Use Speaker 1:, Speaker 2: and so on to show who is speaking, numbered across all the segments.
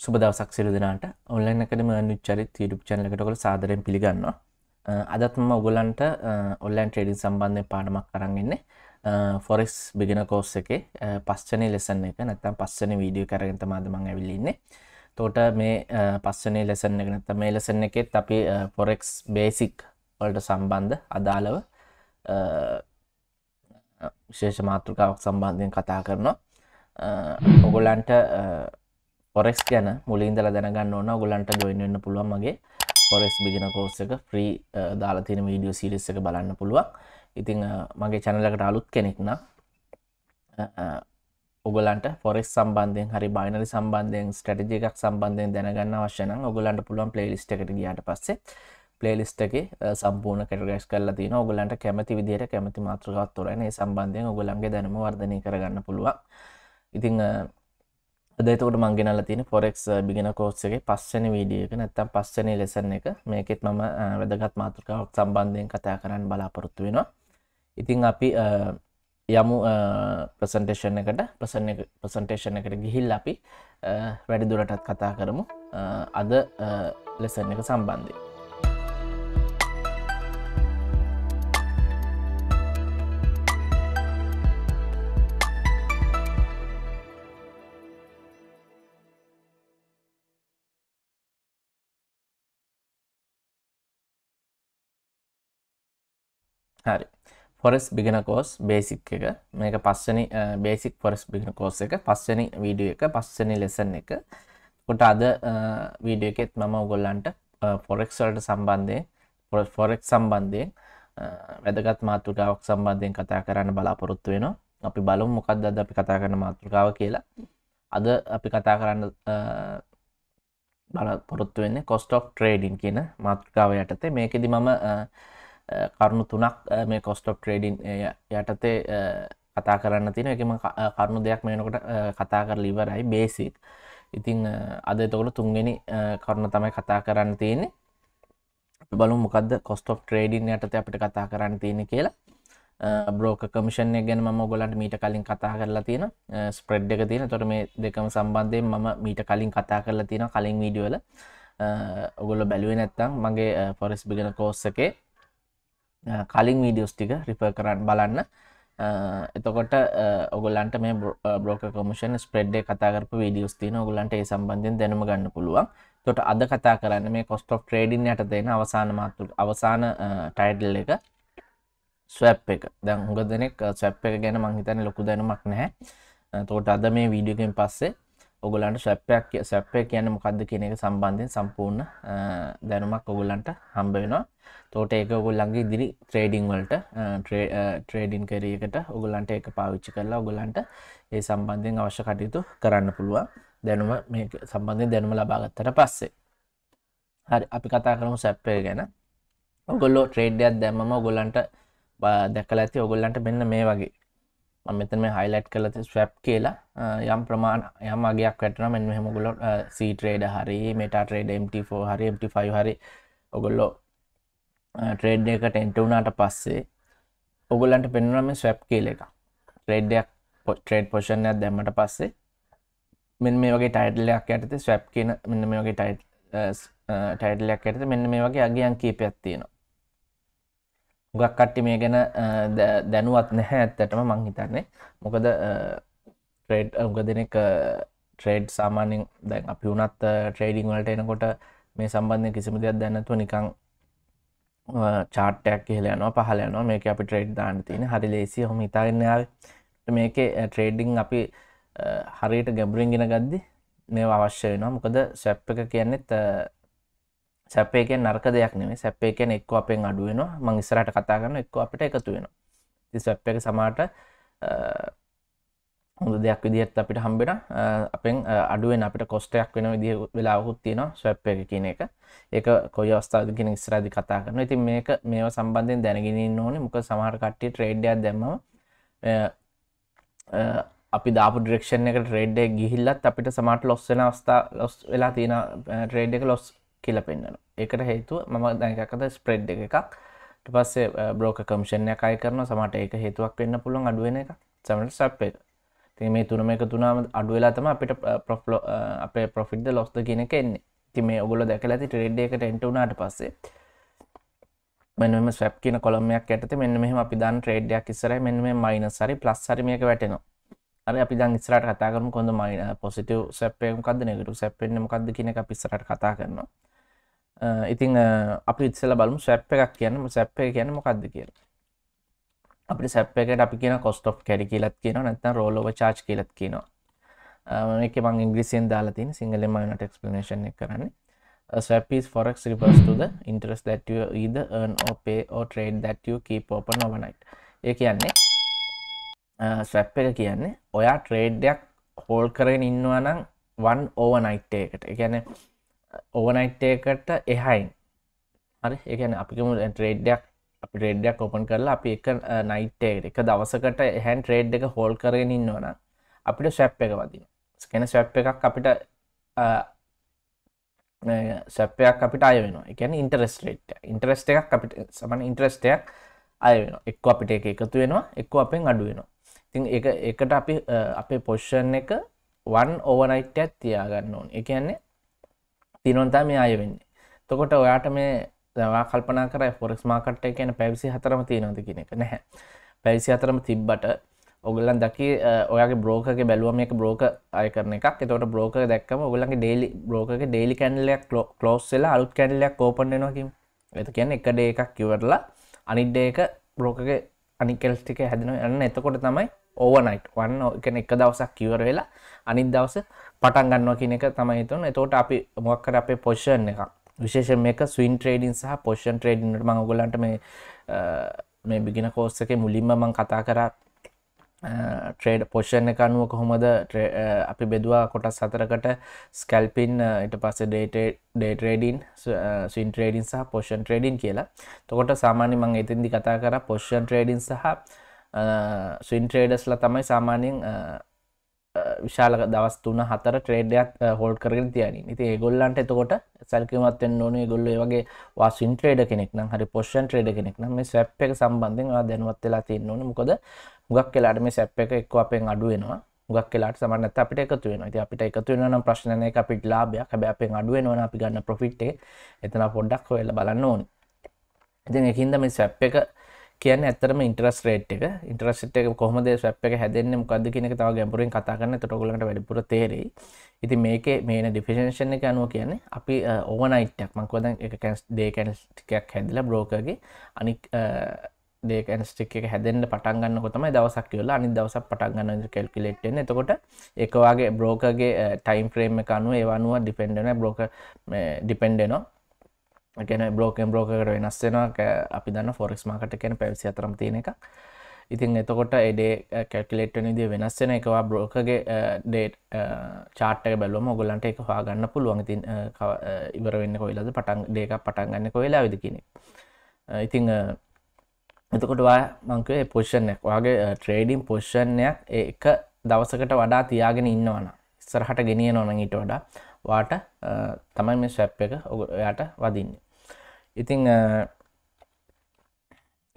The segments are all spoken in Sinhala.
Speaker 1: සුබ දවසක් සිරු දෙනාට ඔන්ලයින් එකකම නුච්චරිත් YouTube channel එකට ඔයගොල්ලෝ සාදරයෙන් පිළිගන්නවා. අදත් මම ඔයගොල්ලන්ට ඔන්ලයින් ට්‍රේඩින් සම්බන්ධයෙන් පාඩමක් අරන් ඉන්නේ. ෆොරෙස් බිගෙන කෝස් එකේ පස්චනේ ලෙසන් එක නැත්තම් පස්චනේ වීඩියෝ කරගෙන තමයි අද මම ඇවිල්ලා ඉන්නේ. එතකොට මේ පස්චනේ ලෙසන් එක නැත්තම් මේ ලෙසන් එකෙත් අපි ෆොරෙක්ස් බේසික් වලට සම්බන්ධ අදාළව විශේෂ මාතෘකාවක් සම්බන්ධයෙන් කතා කරනවා. ඔගොල්ලන්ට පොරෙක්ස් ගැන මුලින්දල දැනගන්න ඕන්න ගොලන්ට ජොයින්න්න පුළුවන්මගේ පොරෙස් බිගෙන කෝස් එක ෆ්‍රී දාලාතින වීඩියෝ සිරිස් එක බලන්න පුළුවන් ඉතිං මගේ චැනලකට අලුත් කෙනෙක්න ඔගලන්ට පොරෙස් සම්බන්ධයෙන් හරි බයිනරි සම්බන්ධයෙන් ස්ටජ එකක් සම්බන්ධයෙන් දැනගන්න වශන ඔගලන්ට පුළුවන් පලේලිස්ට එකට ගියට පස්සේ පලේලිස්ට එක සම්පූර්ණ කටගස් කල්ල තින ඔගලන්ට කැමති විදිර කැමති මාත්‍රකත් තොරන සම්බන්ධයෙන් ඔගලන්ගේ දැනම වර්ධනය කරගන්න පුළුවන් ඉතිං දෙතකට මංගෙනල තින ෆොරෙක් බිගෙන කෝස්සගේ පස්සන වීඩියක නැත්තම් පස්සන ලෙසන එක මේකෙත් මම uh, වැදගත් මාතෘකාවක් සම්බන්ධයෙන් කතා කරන්න බලාපොරොත්තු වෙනවා ඉතිං අපි uh, යමු ප්‍රසන්ටේෂන් uh, එකට ප්‍රසන්ටේෂන් එකට ගිහිල් අපි වැඩිදුරටත් කතා කරමු අද ලෙසන එක සම්බන්ධය හරි ෆොරස් බිගෙන කෝස් බේසික් එක මේක පස්සනි බේසික් ෆොරස් බිගෙන කෝස් එක පස්සනි වීඩිය එක පස්සනි ලෙසන් එක කොට අද වීඩිය එකෙත් මම උගොල්ලන්ට ෆොරෙක්ස්වලට සම්බන්ධය ෆොරෙක් සම්බන්ධයෙන් වැදගත් මාතෘකාවක් සම්බන්ධයෙන් කතා කරන්න බලාපොරොත්තු වෙනවා අපි බලමු මොකක්ද අද අපි කතා කරන මාතෘකාව කියලා අද අපි කතා කරන්න බලපොරොත්තු වෙන්නේ කොස්ටෝක් ට්‍රේඩින් කියන මාතෘකාව යටතේ මේකෙදි මම කරුණු තුනක් මේ කොස්ටොප් ට්‍රේඩින් යටතේ කතා කරන්න තින එකම කරුණු දෙයක් මේනකොට කතා කර ලිවරයි බේසික් ඉතිං අද එතකොට තුන්ගෙන කරුණ තමයි කතා කරන්න තියන්නේ බලු මොකද කොස්ටොප් ට්‍රේඩින් යටත අපිට කතා කරන්න තියෙන කියලා බ්‍රෝක කමිෂණය ගැන ම ගොලන්ට මීට කලින් කතා කරලා තියෙන ස්ප්‍රෙඩ් එක තියෙන තොට මේ දෙකම සම්බන්ධයෙන් මම මීට කලින් කතා කරලා තියෙන කලින් වීඩියල ඔගොල බැලුවේ නැත්තම් මගේ පොරස් බිගෙන කෝස්සකේ කලින් වීඩියෝස් ටික රිපර් කරන්න බලන්න එතකොට ඔගොලන්ට මේ බෝක කොමිෂන් ස්ප්‍රෙඩ්ඩේ කතාකරපු වීඩියස් තින ඔගුලන්ට ඒ සම්බන්ධයෙන් දැනම ගන්න පුළුවන් තොට අද කතා කරන්න මේ කොස්ට of ට්‍රේඩින් යට දෙන අවසාන මාතුළ අවසාන ටයිඩල් එක ස්වැප් එක දැන් හුඟ දෙනෙක් ස්වැප් එක ගැන මංහිතන ලොකු දැනමක් නැහැ තෝට අද මේ වීඩියගෙන් පස්සේ ඔගලන්ට ශැප්පයක් සැප්පය කියන මොකක්ද කියන එක සම්බන්ධයෙන් සම්පූර්ණ දැනුමක් ඔගොල්ලන්ට හම්බ වෙනවා තෝට ඒක ඔගොල්ලන්ගේ ඉදිරි ට්‍රේඩිං වලට ට්‍රේඩින් කරීකට ඔගොල්ලන්ට ඒක පාවිච්චි කරලා ඔගොල්ලන්ට ඒ සම්බන්ධයෙන් අවශ්‍ය කටයුතු කරන්න පුළුවන් දැනුම මේ සම්බන්ධයෙන් දැනුම ලබාගත්තට පස්සේ හරි අපි කතා කරමු සැප්පය ගැන ඔගොල්ලෝ ට්‍රේඩ්යක් දැම්මම ඔගොල්ලන්ට දැකලා ඇති ඔගොල්ලන්ට මෙන්න මේ වගේ මෙතන මේ හයිලයිට් කරලා තියෙන ස්වැප් කියලා යම් ප්‍රමාණ යම් අගයක් වැටෙනවා මෙන්න මෙහෙම ඔයගොල්ලෝ C trade හරි meta trade MT4 හරි MT5 හරි ඔයගොල්ලෝ ට්‍රේඩ් එකකට එන්ටර් වුණාට පස්සේ ඔයගොල්ලන්ට පෙන්වනවා මේ ස්වැප් කියලා එක. ට්‍රේඩ් එකක් ට්‍රේඩ් පොසිෂන් එකක් දැම්මට පස්සේ මෙන්න මේ වගේ ටයිටල් එකක් යටතේ ස්වැප් කියන මෙන්න මේ වගේ ටයිටල් එකක් යටතේ මෙන්න මේ වගේ අගයන් කීපයක් තියෙනවා. හුගක් කට්ටි මේ ගැන දැනුවත් නැහැ ඇත්තටම මං හිතන්නේ මොකද ට්‍රේඩ් උග දෙනෙක් ට්‍රේඩ් සාමාන්‍යෙන් දැන් අපි වුනත් ට්‍රේඩිං වලට එනකොට මේ සම්බන්ධය කිසිම දෙයක් දැනැතුව නිකං චාටයක් කියලයනවා පහලයනවා මේක අපි ට්‍රේඩ් දාන්න තියෙන හරි ලේසි හොම ඉතාගන්නාව මේක ට්‍රේඩිං අපි හරියට ගැබරින්ගෙන ගද්දි මේ අවශ්‍ය වෙනවා මොකද සැප් එක කියන්නෙත් සැපේකෙන් නර්ක දෙයක් නෙේ සැපේකෙන් එක්ක අපෙන් අඩුවෙන මං ඉස්රට කතා කරන එක්ක අපට එකතු වෙන ති සැප් එක සමාට හොඳ දෙයක් විදිහත් අපිට හම්බෙන අපෙන් අඩුවෙන් අපිට කොස්ටයක් වෙන විදි වෙලාහුත් තියෙන ස්වැප් එක කියන එක ඒක කොයි අවස්ථාද කෙන ස්රාධි කතා කරන ඉතින් මේක මේ සම්බන්ධයෙන් දැනගෙනන්න ඕනේ මොක සමහර කට්ටිය ට්‍රේඩ්ඩයක් දැම අපි දාපු ඩිරක්ෂණ එක ට්‍රේඩ්ඩේ ගිහිල්ලත් අපිට සමට ලොස් වෙන අවස්ථා ලොස් වෙලා තියෙන ට්‍රේඩ් එක ලොස් කියල පෙන්න්නන එකට හේතුව මම දැකත ස්ප්‍රෙඩ් එකක් පස්සේ බ්‍රෝක කම්ෂණය කයි කරන සමට ඒක හේතුවක් වෙන්න පුළුවන් අඩුවෙන එක සමට සප් එක ති මේ තුනම එක තුනාම අඩුවෙලා තම අපිට පොෆ්ලෝ අපේ පොෆිට්ද ලොස්ද කියන එක එන්නේ ති මේ ඔගොල දැකල ඇති ට්‍රේඩ් එකට එටුනාට පස්සේ මෙම ස්වැප් කියන කොළමයක් ඇත මෙන්න මෙහම අපි දන් ට්‍රේඩ්යක් ඉස්සර මෙන්න මේ මයින සරි ප්ලස් සරිමියක වැටෙනවා අර අපි දන් ඉස්රට කතාකරම කොඳ මයින පොසිටව් සැප්පයකක්ද නෙගටු සැප්ෙන්න්නම කක්ද කියන එක පිස්සරට කතා කරනවා ඉතිං අපි ඉත්සල බලමු සැප් එකක් කියන්නම සැප් එක කියන මොකක්ද කියලා අපි සැප් එකට අපි කියන කොස්ට් ඔෆ් කැඩි කියලත් කියන නැත්තම් රෝල් ඕවර් චාර්ජ් කියලත් කියනවා මේක මම ඉංග්‍රීසියෙන් දාලා තියෙන සිංහලෙන් මම නට එක්ස්ප්ලනේෂන් එක කරන්නේ A swap is forex refers to the interest that you either earn or pay or trade that you keep open overnight. ඒ කියන්නේ ස්වැප් එක කියන්නේ ඔයා ට්‍රේඩ්ඩයක් හෝල් කරෙන ඉන්නවා නම් වන් ඕවනයිට් එකට එකන ඕවනයිට්ටයකට එහයින් හරි එකන අපිම ට්‍රේඩ්ඩයක් අපි රෙඩ්ඩයක් ඔපන් කරලා අපි එක නයිටේ එක දවසකට එහැන් ට්‍රේඩ් එක හෝල් කරගෙන ඉන්නවන අපිට ස්වැප් එක වදින ස්කෙන ස්වැප් එකක් අපිට සැපයක් අපිට අය වෙන එකන ඉන්ටරස්ටේට් ඉන්ටරස්ට එකක් අපිට සමන් ඉන්ට්‍රස්ටයක් අය වෙන එක්ක අපිට එක එකතු වෙනවා එක්ක අපෙන් අඩු වෙනවා තින් එකට අපි අපේ පොෂ්ෂන් එක වන් ඕවනයිට්ටයක් තියාගන්න ඕන් එකන්නේ තිනොන්තා මේ අය වෙන්නේ තකොට ඔයාට මේ දවා කල්පනා කර ෆොරෙක්ස් මාකට් එක කියන පැවිසි හතරම තියෙනවද කියන එක නැහැ පැවිසි හතරම තිබ්බට ඔගලන් දකි ඔයාගේ බ්‍රෝකගේ බැලුව මේ බ්‍රෝක අය කරන එකක් එතවට බ්‍රෝක දැක්කම ඔගලන්ගේ ඩේලි බ්‍රෝකගේ ඩේලි කැන්ඩලයක් ලෝස් වෙලා අලුත් කැඩලයක් කෝපන්නෙනවාකින් එත කියන්න එක ඩේ එකක් කිවරලා අනිඩ්ඩ එක බ්‍රෝකගේ අනිකෙල්ස්ටික හැදෙන යන්න එතකොට තමයි ඕවනයිට් වන්න එක එක දවසක් කිවර වෙලා අනිත් දවස පටන් ගන්නවා කියන එක තමයි හිතන්න එතෝට අපි මොක්කර අපේ පොෂන් එකක් විශේෂ මේක ස්වන් ට්‍රේඩින් සහ පොෂන් ට්‍රේඩින්ට මඟ ගොලන්ට මේ මේ බිගෙන කෝස්සක මුලින්ම මං කතා කර ට්‍රේඩ් පොෂන් එක අනුව කොහොමද අපි බෙදවා කොටස් සතරකට ස්කැල්පින් ඉට පස්සේ ඩේටඩින් ස්වන් ට්‍රේඩින් සහ පොෂන් ට්‍රේඩින් කියලා තොකොට සාමාන්‍ය මං එතින්දි කතා කර පොෂන් ට්‍රේඩින් සහ ස්වන් ට්‍රේඩස්ල තමයි සාමාන්‍යෙන් විශාල දවස් තුන හතර ට්‍රේඩයක් හෝල්ඩ කරගෙන තියනි ඉති ඒගොල්ලන්ට එතකොට සැල්කිමත්වෙන් ඕනේ ගොල්ල වගේ වාසින් ට්‍රේඩ කෙනෙක් නම් හරි පොෂන් ට්‍රේඩ කෙනෙක් නම් මේ සැප් එක සම්බන්ධෙන් දැනුවත් වෙලා තියෙන් ඕන මොකද මුගක් කෙලාට මේ සැප් එක එක්ව අපෙන් අඩුවෙනවා ගක් කියලාට සමන්න අපිට එකතු වෙන ති අපිට එකතු වෙන නම් ප්‍රශ්නය අපිට ලාබයක් හැබැ අපෙන් අඩුවෙන් වන අපි ගන්න ප්‍රොෆිට්ේ එතන පොඩ්ඩක් හොල බලන්න ඕන ඉතින් එකින්ද මේ සැප් එක කියන ඇතරම ඉන්ටරස් රේට් එක ඉන්ටරස්ට එක කොහමද සැප් එක හැදෙන්න මොකද කියනක තව ගැඹුරින් කතා කරන්න තොටගලට වැඩිපුර තේරෙයි ඉති මේක මේන ඩිෆිෂන්ෂන් එක අනුව කියන්නේ අපි ඕවනයිට්ටක් මංකවද එක කැන්ස් දේ කැනස්ටිකයක් හැදිල බ්‍රෝකගේ අනික් දේකනස්ටික් එක හැදෙන්ට පටන්ගන්න කොතම දවසක් කියවල අනි දවස පටන්ගන්න කෙල්කිලෙට් එතකොට එකවාගේ බ්‍රෝකගේ ටයිම් ෆ්‍රේම් එක අනුව ඒවනුව ඩිපෙන්ඩන බ්‍රෝක ඩිපෙන්ඩනෝ එකන බ්ලෝකෙන් බ්ලෝකට වෙනස්සෙනක අපි දන්න ෆොරෙක්ස් මකට කැන පැවිසි අතරම් තියෙන එක ඉතින් එතකොට එඩේ කැටලෙට් නිද වෙනස්සෙන එකවා බ්ලෝකගේ ඩේට් චාට්ක බැලුවම ගොලන්ට එක හාගන්න පුළුවන් ඉතින් ඉවර වෙන්න කොයිලද පටන් ඩේක පටන් ගන්න කොයිලා විදිකින ඉතිං එතකොටවා මංකේ පොෂණයක් වගේ ට්‍රේඩිම් පොෂණයක් එක දවසකට වඩා තියාගෙන ඉන්නවන ඉස්සරහට ගෙනිය නොන ඊට වඩා වාට තමයි මේ ශැප් එක ඔයාට වදින්නේ ඉතිං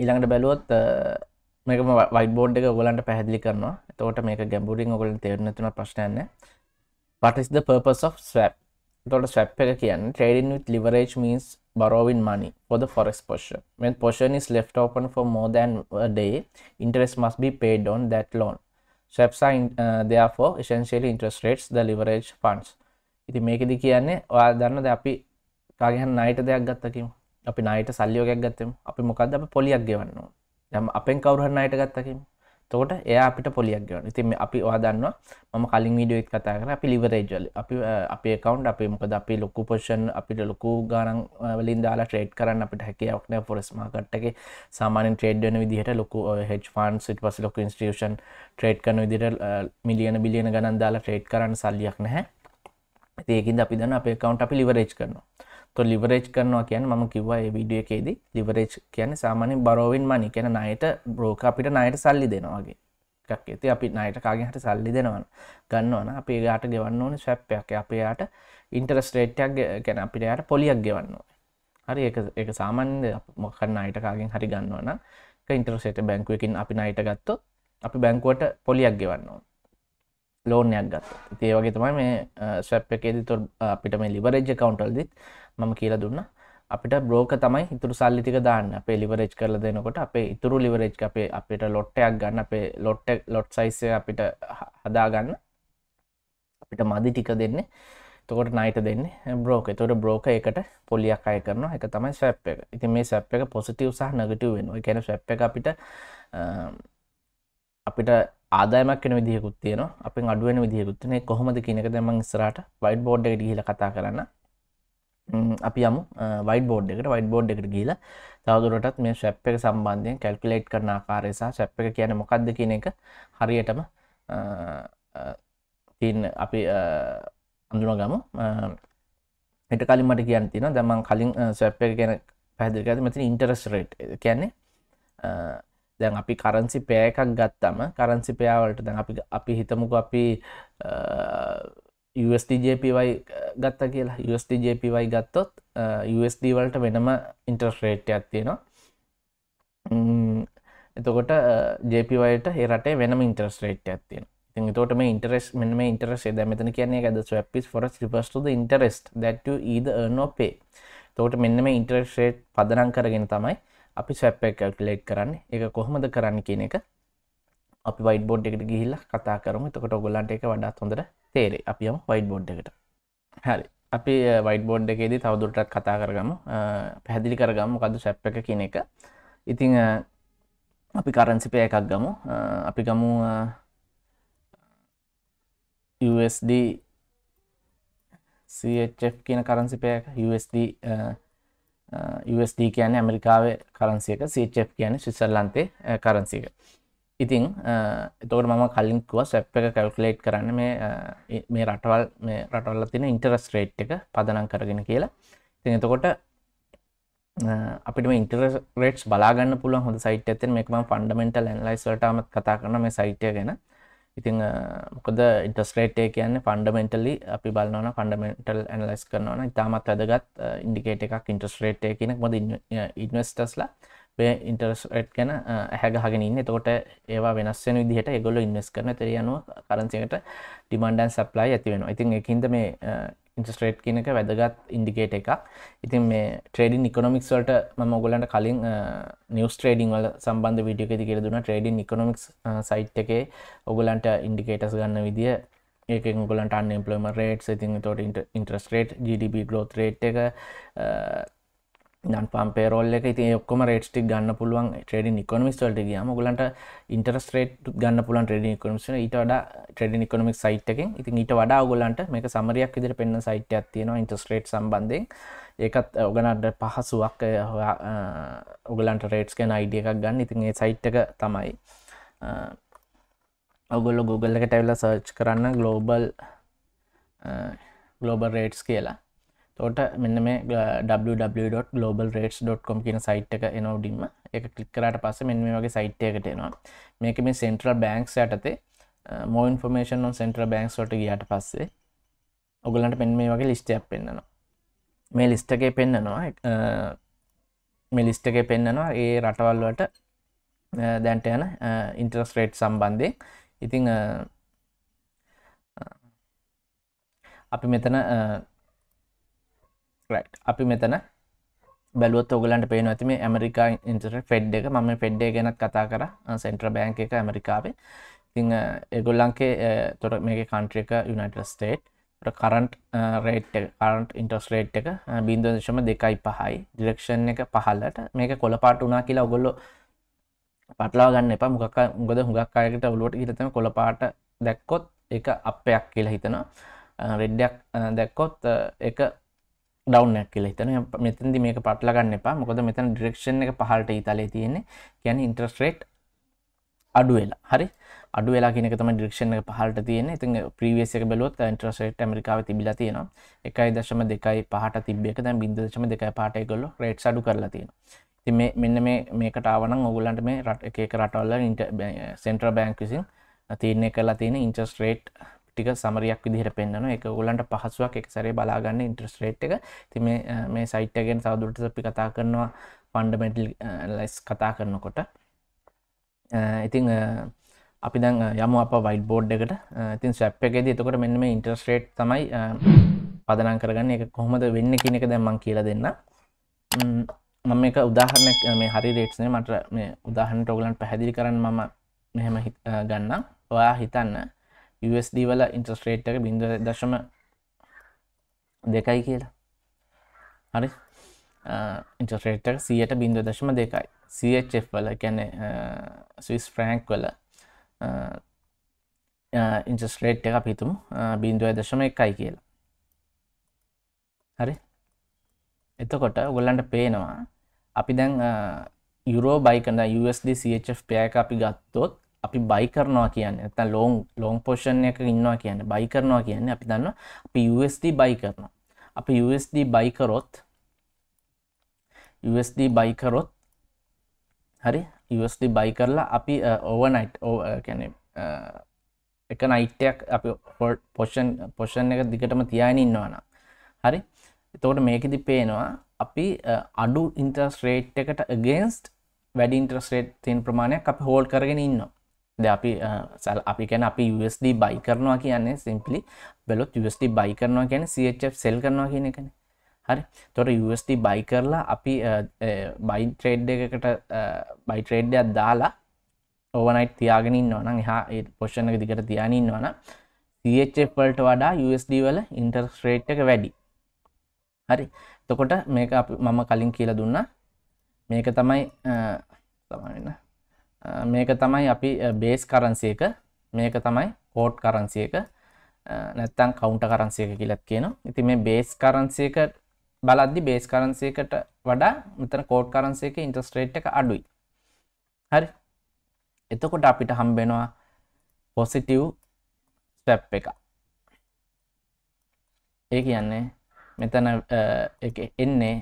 Speaker 1: ඉළඟට බැලුවොත් මේකම වයිබෝඩ් එක ගොලන්ට පැහදිලි කරනවා තෝට මේක ගැඹුරින් ඔගොලින් තේරනතුන ප්‍රශ්නයන්න පටිස් පurpose of ස්වැප් තොට ස්වැප් එක කියන්න trading with leverage means borrowing money for the forex portion when portion is left open for more than a day interest must be paid on that loan swaps are in, uh, therefore essentially interest rates the leverage funds ඉතින් මේකෙදි කියන්නේ ඔයා දන්නද අපි කාගෙන් ණයට දෙයක් ගත්ත කිව්වා අපි නයට සල්ලියෝගයක් ගත්තම අපි මොකද අප පොලියක් ගෙවන්නවා යම අපෙන් කවරුහන් අයට ගත්තකින් තෝට එයා අපිට පොලියක් ගෙවන ඉතින් අපි වාදන්නවා මම කලින් වීඩියෝ එක කතා කර අපි ලිවරේජල් අපි අපේ කවන්් අපේ මොකද අපි ලොකු පොෂන් අපිට ලොකු ගානන් වලින් දාලා ට්‍රේඩ් කරන්න අපිට හැකියක්න පොරස් මාකට්ටගේ සාමානෙන් ට්‍රේඩ් වෙන විදිහට ලොකු හෙච් ෆාන් සිට පස ලොක ඉන්ස්ටියෂන් ට්‍රේඩ් කරන විදිට මිලියන බිලියන ගණන් දාලා ට්‍රේඩ් කරන්න සල්ලියක් නැහැ ඒකින් අපි දන්න අපේ කවන්් අපි ලිවරේජ් කරනවා තො ලිවරේජ් කරනවා කියන ම කිව්වා විඩිය එකේදී ලිවරේජ් කියන සාමානින් බරෝවින් මනි කියන නයට බ්‍රෝක අපිට නයට සල්ලි දෙනවාගේ එකක් ඇති අපි නයට කාගෙන් හට සල්ලි දෙනවන ගන්නවන අපේ ගාට ගෙවන්න ඕන ශැප්පයක් අපේයාට ඉන්ටරස්ටේට්යක් ගැන අපිට යට පොලියක් ගෙවන්න හරි එක සාමන්්‍ය මොකන්න අයට කාගෙන් හරි ගන්නවන ඉන්ටරසේට බැංකුවකින් අපි නයට ගත්තො අපි බැංකුවට පොලියක් ගෙවන්නවා ලෝනයක් ගත්ත ඒවගේ තමයි මේ ස්වැප් එකේදි තො අපිට මේ ලිවරජ් කවන්ටල්දිත් මම කියලා දුන්න අපිට බ්‍රෝක තමයි ඉතුරු සල්ලිතික දාන්න අපේ ලිවරේජ් කරල දෙනකොට අපේ ඉතුරු ලිවරේජ් අපේ අපිට ලොට්ටයක් ගන්න අපේ ලොට්ට ලොට් සයිසය අපිට හදාගන්න අපිට මදි ටික දෙන්නේ තකොට නයිට දෙන්න බ්‍රෝක තොට බ්‍රෝක එකට පොලියක් අය කරන එක තමයි සැප් එක ඉති මේ සැප් එක පොසිටව් සහ නගටව වෙන කැන සැප් එක අපිට අපිට ආදායමක් වෙන විදිහකුත් තියෙනවා අපෙන් අඩුවෙන විදිහකුත්නේ කොහොමද කියනක දෙම ස්රට වයිඩ් බෝඩ් එකට හිල කතා කරන්න අපි යමු වයිඩ බෝඩ් එකට වයිඩ බෝඩ් එකට ගීලා තවදුරටත් මේ ශැප් එක සම්බන්ධයෙන් කැල්කුලේට් කරන ආකාරය සහ ශැප් එක කියන්නේ මොකක්ද කියන එක හරියටම තින් අපි අඳුනගමු එට කලින් මට කියන්න තින දමන් කලින් සැප් එක ගැන පැදික ඇති මෙතින් ඉන්ටරස් රේට් කියන්නේ දැන් අපි කරන්සි පෑකක් ගත්තම කරන්සි පයාවලට දැන් අපි අපි හිතමුක අපි USDJPY uh, ගත්ත කියලා USDJPY ගත්තොත් USD uh, වලට වෙනම ඉන්ටර්ස්රේට් එකක් තියෙනවා එතකොට uh, JPYට ඒ රටේ වෙනම ඉන්ටර්ස්රේට් එකක් තියෙනවා ඉතින් එතකොට මේ ඉන්ටරෙස් මෙන්න මේ ඉන්ටරෙස් එදා මෙතන කියන්නේ ඇද swap is for refers to the interest that you either earn or pay එතකොට මෙන්න මේ ඉන්ටරෙස් රේට් පදනම් කරගෙන තමයි අපි swap එක calculate කරන්නේ ඒක කොහොමද කරන්නේ කියන එක අපි whiteboard එකට ගිහිල්ලා කතා කරමු එතකොට ඔයගොල්ලන්ට ඒක වඩාත් හොඳට තේරේ අපිම වයිට බෝඩ් එකට හැරි අපි වයිට බෝඩ් එකේදී තවදුරටත් කතා කරගම පැහැදිලි කරගම කදු සැප් එක කියන එක ඉතිං අපි කරන්සිපය එකක් ගමු අපි ගමු USD CHF කියන කරන්සිපයක USD USD කියන්නේ ඇමරිකාවේ කරන්සියක CHF කියන්නේ ශිසල්ලන්තේ කරන්සියක ඉතිං එතකට මම කලින්කුව සැප් එක කැල්කලේට් කරන්න මේ මේ රටවල් මේ රටවල්ල තින ඉන්ටරස් රේට් එක පදනම් කරගෙන කියලා ති එතකොට අපිට ඉන්ටරස් රේට්ස් බලාගන්න පුළුව හොඳ සයිට ඇතෙන් මේකම ෆන්ඩමෙන්ටල් ඇන්ලයිස්වටම කතා කරන මේ සයිටය ගැන ඉතිං මොකද ඉන්ටස්රේටේ කියන්නේ ෆන්ඩමෙන්ටලි අපි බලන්නවන ෆන්ඩමෙන්ටල් ඇනලයිස් කරනවන ඉතාමත් වැදගත් ඉන්ඩිකේට එකක් ඉන්ටස්රේටය කියනක් මොද ඉන්වස්ටස්ලා ඉන්ටර්ස් රට් ගැන ඇහැගහගෙන ඉන්න තෝට ඒවා වෙනස්සෙන විදිහට එගොල ඉන්වස් කරන තෙරයනුව කරන්සිකට ඩිමන්ඩන් සප්ලයි ඇති වෙන ඉතින් එකන්ද මේ ඉන්ටස්ට්‍රේට් කියනක වැදගත් ඉන්ඩිකේට එකක් ඉතින් මේ ට්‍රේඩින් ඉකොනොමික්ස් වලට ම ඔගොලන්ට කලින් නිියස් ට්‍රේඩිං වල සම්බන්ධ විඩියක ති කියරදුන ට්‍රේඩින් ඉකොනොමික්ස් සයිට් එකේ ඔගොලන්ට ඉන්ඩිකේටස් ගන්න විදිිය ඒක ගොලන්ට අන්ම්පලම රේට් ඉතින් තොට ඉන්ටස්ට්‍රේට් GDP ගලෝත් රේට් එක දන් පම්පේරෝල් එක ඉති ඔක්කොම රේට්ටික් ගන්න පුළුවන් ට්‍රඩි නිකොමිස්ටල්ට ගියම ගලන්ට ඉන්ටරස් රේට් ගන්න පුලන් ට්‍රඩි නිකොමිෂන ඊට වඩා ට්‍රඩි නිකොමික් සයිට් එකෙන් ඉතින් ඊට වඩා ගොලන්ට මේක සමරයක් ඉදිර පෙන්න්න සයිට් ඇතියෙනවා ඉන්ටස්ට්‍රේට් සම්බන්ධයෙන් ඒකත් ඔගනට පහසුවක් ඔගලන්ට රේට්ස්කෙන් අයිඩිය එකක් ගන්න ඉතින් ඒ සයිට්ක තමයි ඔගොල්ල Google එක ටැවිල සර්ච් කරන්න ගලෝබල් ගලෝබල් රේට්ස් කියලා තෝට මෙන්න මේ www.globalrates.com කියන සයිට් එක එනෝඩින්ම එක කලික්කරට පස මෙන්න මේ වගේ සයිට්යකට එනවා මේක මේ සෙන්ට්‍රල් බෑන්ක්ස් යටතේ මෝයින්ෆර්මේෂන් ඔන් සෙන්ට්‍ර බෑන්ක්ස් ොට ගියට පස්සේ ඔගලන්ට පෙන් මේ වගේ ලිස්ටයක් පෙන්න්නනවා මේ ලිස්ටගේ පෙන්න්නනවා මේ ලිස්ටගේ පෙන්න්නනවා ඒ රටවල්වට දැන්ට යන ඉන්ටරස් රේට් සම්බන්ධය ඉතිං අපි මෙතන රයිට් අපි මෙතන බැලුවත් ඔගලන්ට පේන ඇති මේ ඇමරිකා ඉන්ටර ෆෙඩ් එක මම ෆෙඩ්ඩේ ගැනත් කතා කර සෙන්ට්‍ර බෑන්ක එක ඇමරිකාවේ තිං එගොල්ලන්කේ තොර මේ කන්ට්‍රික united state current rate current interest rate එක බින්දශම දෙකයි පහයි ඩිරක්ෂන් එක පහල්ලට මේක කොළපාට වනා කියලා ඔගොල්ලො පටලා ගන්න එප මොකක් ගොද හුඟක් අයකට ඔලුවට ඉරතම කොළපාට දැක්කොත් එක අපයක් කියලා හිතනවා රෙඩ්ඩයක් දැක්කොත් එක ඩවනක් කියල තන මෙතන්දි මේක පටලගන්න එපා මොකද මෙතන ඩිරක්ෂණ එක පහලට ඉතාලේ තියෙන්නේ ගැන ඉන්ට්‍රස්රේට් අඩුවෙලා හරි අඩු වෙලා කියනක තම ඩිරක්ෂණ එක පහලට තියෙන ඉතින් ප්‍රීවියස් එක බැලුවොත් ඉන්ට්‍රස්රේට් ඇමරිකාව තිබිලා තියෙනවා එකයි දශම දෙකයි පහට තිබ්බ එක දැන් බින්දු දශම දෙකයි පහට ඒගොල්ලෝ රේට්ස් අඩු කරලා තියෙනවා ඉතින් මේ මෙන්න මේ මේකට ආවනම් ඕගොල්ලන්ට මේ රට එක එක රටවල සෙන්ට්‍රල් බැංක් විසින් තීරණය කරලා තියෙන ඉන්ට්‍රස්රේට් ටික සමරයක් විදිහට පෙන්න්න එක ගොලන්ට පහසුවක් එක සැරේ බලාගන්න ඉන්ට්‍රස්රේට් එක තිම මේ සයිට්ටගෙන් සවදුරට සපි කතා කරනවා පන්ඩමෙන්ටල් ලයිස් කතා කරනකොට ඉතිං අපි දැන් යම අප වයිඩ බෝඩ් එකට ඉතින් සැප් එකෙද එතකොට මෙන්න මේ ඉන්ටර්ස්ටේට් තමයි පදනං කරගන්න එක කොහොමද වෙන්න කියන එක දැම්මන් කියලා දෙන්න මම එක උදාහරණයක් මේ හරි රේට්ස්නේ මට මේ උදාහරණට ඔගලන් පැහැදිලි කරන්න මම මෙහෙම ගන්න ඔයා හිතන්න USD වල ඉන්ට්‍රස්ටේට් එක බිඳ දශම දෙකයි කියලා හරි ඉන්ට්‍රස්ටේට් එක සියයට බිඳ දශම දෙකයි CHF වල කැනෙ ස්විස් ෆ්‍රෑන්ක් වල ඉන්ටස්ට්‍රේට් එක පිතුම් බින්දුව දශම එකයි කියලා හරි එතකොට ගොල්ලන්ට පේනවා අපි දැන් යුරෝ බයිකන USD CHF පෑක අපි ගත්තොත් අපි බයි කරනවා කියන්න ඇත ලෝන් ලෝන් පෝෂන් එක ඉන්නවා කියන්න බයි කරනවා කියන්න අපි දන්න අපි USD බයි කරනවා අපි USD බයි කරොත් USD බයි කරොත් හරි USD බයි කරලා අපි ඕවනයිට් uh, uh, ඕැන uh, එක නයිටයක් අපි හොට් පොෂන් පොෂන් එක දිගටම තියාගෙන ඉන්නවාන හරි එතවට මේකෙදි පේනවා අපි අඩු ඉන්ටර්ස් රේට් එකට ගේන්ස්ට වැඩි ඉන්ටර්ස් රේට් තින් ප්‍රමාණයක් අපි හෝල් කරගෙන ඉන්නවා ද අපි සල් අපි කැන අපි USD බයි කරනවා කියන්නේ සිම්පලි බැලොත් USD බයි කරනවා ගැන CHF සෙල් කරනවා කියන එකන හරි තොට USD බයි කරලා අපි බයි ට්‍රේඩ් එකකට බයි ට්‍රේඩ්ඩයක් දාලා ඕවනයිට තියාගෙනින් ඕන එහා පොෂ්ෂණ දිකට තියානින් ඕන CHFල්ට වඩා USD වල ඉන්ටර්ස්ට්‍රේට් එක වැඩි හරි තකොට මේක මම කලින් කියලා දුන්න මේක තමයි තමන්න මේක තමයි අපි බේස් කරන්සි එක මේක තමයි කෝට් කරන්සි එක නැත්තං කවුන්ට කරන්සි එක කියලත් කියනවා ඉති මේ බේස් කරන්සි එක බලද්දි බේස් කරන්සි එකට වඩා මෙතන කෝට් කරන්සි එක ඉන්ටස්ට්‍රේට් එක අඩුයි හරි එතකොට අපිට හම්බෙනවා පොසිටව් ස්ටැප් එක ඒ කියන්නේ මෙතන එන්නේ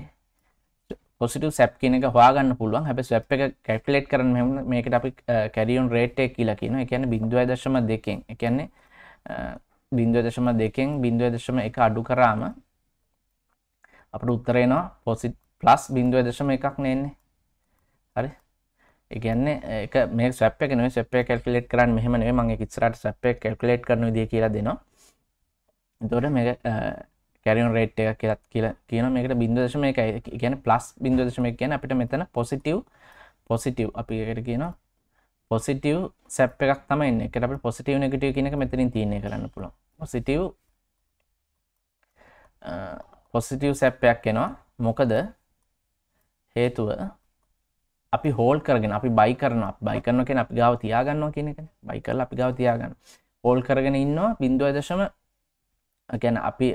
Speaker 1: පොසිටව සැප් කියන එක හවාගන්න පුළුවන් හැබ සැප් එක කැටලේට් කරන මෙම මේකට අපි කැරියුන් රේට්ටේ කියලා කියන එකන බිඳුව දශම දෙකෙන් එකන්නේ බිින්දුව දශම දෙකෙන් බිින්දුව දශම එක අඩු කරාම අපට උත්තරේනවා පොසිට් ප්ලස් බිින්දුව දශම එකක් නෙන්නේ හරි එකන්නේ එක මේ සැප් එක නෙවෙයි සැප් එක කැල්කියුලේට් කරන්න මෙහෙම නෙවෙයි මම ඒක ඉස්සරහට සැප් එක කැල්කියුලේට් කරන විදිය කියලා දෙනවා එතකොට මේක කැරියන් රේට් එක කියලත් කියල කියන මේකට බින්දදශම එක කියන ප්ලස් බින්දදශම එක කියන අපිට මෙතන පොසිටව් පොසිටව් අපිට කියන පොසිටව් සැප් එකක් තමයින්න එකට අප පොසිටව් නෙගටව කියනක මෙතරින් තියනය කරන්න පුළුව පොසිටව් පොසිටව් සැප්පයක් එනවා මොකද හේතුව අපි හෝල් කරගෙන අපි බයි කරන බයි කරන කෙන අපි ගාව තියාගන්නවා කියනක බයි කරල අපි ගාව තියාගන්න හෝල් කරගෙන ඉන්නවා බින්දුව දශම ගැන අපි